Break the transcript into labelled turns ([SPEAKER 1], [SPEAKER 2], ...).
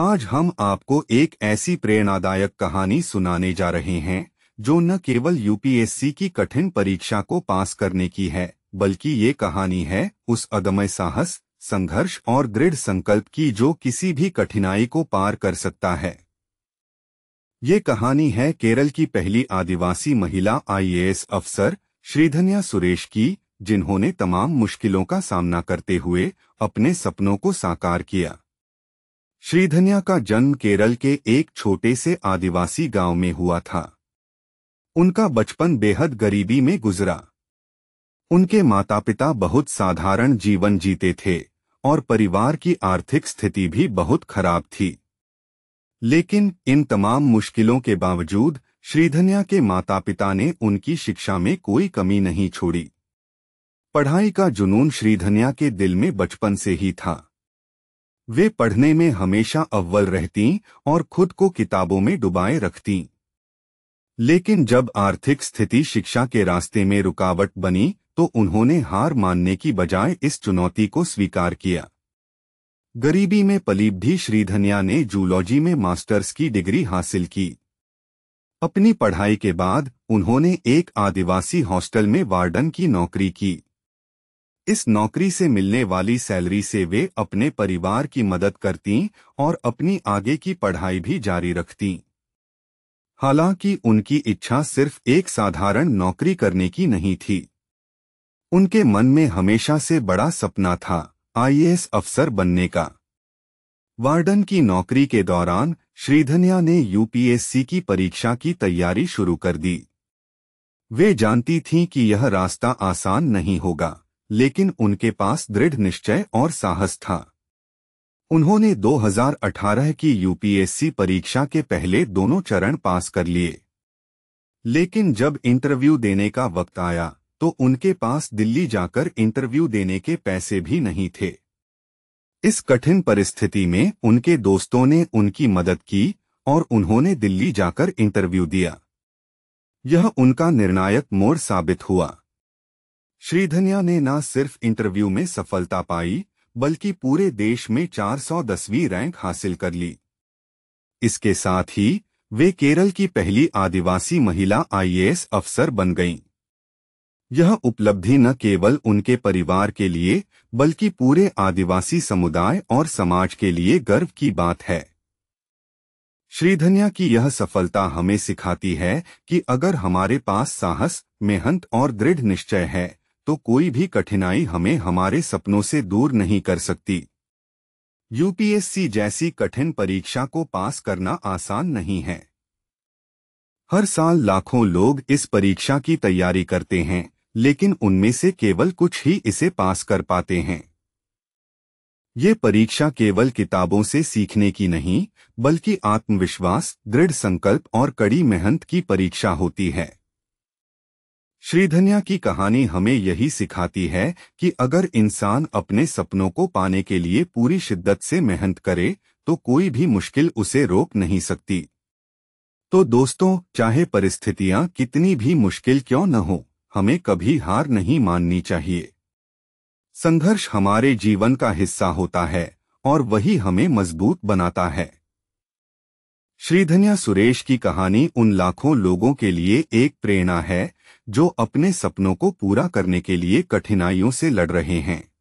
[SPEAKER 1] आज हम आपको एक ऐसी प्रेरणादायक कहानी सुनाने जा रहे हैं जो न केवल यूपीएससी की कठिन परीक्षा को पास करने की है बल्कि ये कहानी है उस अदम्य साहस संघर्ष और दृढ़ संकल्प की जो किसी भी कठिनाई को पार कर सकता है ये कहानी है केरल की पहली आदिवासी महिला आईएएस अफसर श्रीधन्या सुरेश की जिन्होंने तमाम मुश्किलों का सामना करते हुए अपने सपनों को साकार किया श्रीधनिया का जन्म केरल के एक छोटे से आदिवासी गांव में हुआ था उनका बचपन बेहद गरीबी में गुजरा उनके माता पिता बहुत साधारण जीवन जीते थे और परिवार की आर्थिक स्थिति भी बहुत खराब थी लेकिन इन तमाम मुश्किलों के बावजूद श्रीधनिया के माता पिता ने उनकी शिक्षा में कोई कमी नहीं छोड़ी पढ़ाई का जुनून श्रीधनिया के दिल में बचपन से ही था वे पढ़ने में हमेशा अव्वल रहती और खुद को किताबों में डुबाए रखती लेकिन जब आर्थिक स्थिति शिक्षा के रास्ते में रुकावट बनी तो उन्होंने हार मानने की बजाय इस चुनौती को स्वीकार किया गरीबी में पलीबधी श्रीधनिया ने जूलॉजी में मास्टर्स की डिग्री हासिल की अपनी पढ़ाई के बाद उन्होंने एक आदिवासी हॉस्टल में वार्डन की नौकरी की इस नौकरी से मिलने वाली सैलरी से वे अपने परिवार की मदद करती और अपनी आगे की पढ़ाई भी जारी रखती हालांकि उनकी इच्छा सिर्फ एक साधारण नौकरी करने की नहीं थी उनके मन में हमेशा से बड़ा सपना था आईएएस अफसर बनने का वार्डन की नौकरी के दौरान श्रीधनिया ने यूपीएससी की परीक्षा की तैयारी शुरू कर दी वे जानती थीं कि यह रास्ता आसान नहीं होगा लेकिन उनके पास दृढ़ निश्चय और साहस था उन्होंने 2018 की यूपीएससी परीक्षा के पहले दोनों चरण पास कर लिए लेकिन जब इंटरव्यू देने का वक्त आया तो उनके पास दिल्ली जाकर इंटरव्यू देने के पैसे भी नहीं थे इस कठिन परिस्थिति में उनके दोस्तों ने उनकी मदद की और उन्होंने दिल्ली जाकर इंटरव्यू दिया यह उनका निर्णायक मोड़ साबित हुआ श्रीधनिया ने न सिर्फ इंटरव्यू में सफलता पाई बल्कि पूरे देश में 410वीं रैंक हासिल कर ली इसके साथ ही वे केरल की पहली आदिवासी महिला आईएएस अफसर बन गईं। यह उपलब्धि न केवल उनके परिवार के लिए बल्कि पूरे आदिवासी समुदाय और समाज के लिए गर्व की बात है श्रीधनिया की यह सफलता हमें सिखाती है कि अगर हमारे पास साहस मेहनत और दृढ़ निश्चय है तो कोई भी कठिनाई हमें हमारे सपनों से दूर नहीं कर सकती यूपीएससी जैसी कठिन परीक्षा को पास करना आसान नहीं है हर साल लाखों लोग इस परीक्षा की तैयारी करते हैं लेकिन उनमें से केवल कुछ ही इसे पास कर पाते हैं ये परीक्षा केवल किताबों से सीखने की नहीं बल्कि आत्मविश्वास दृढ़ संकल्प और कड़ी मेहनत की परीक्षा होती है श्रीधनिया की कहानी हमें यही सिखाती है कि अगर इंसान अपने सपनों को पाने के लिए पूरी शिद्दत से मेहनत करे तो कोई भी मुश्किल उसे रोक नहीं सकती तो दोस्तों चाहे परिस्थितियां कितनी भी मुश्किल क्यों न हो हमें कभी हार नहीं माननी चाहिए संघर्ष हमारे जीवन का हिस्सा होता है और वही हमें मजबूत बनाता है श्रीधनिया सुरेश की कहानी उन लाखों लोगों के लिए एक प्रेरणा है जो अपने सपनों को पूरा करने के लिए कठिनाइयों से लड़ रहे हैं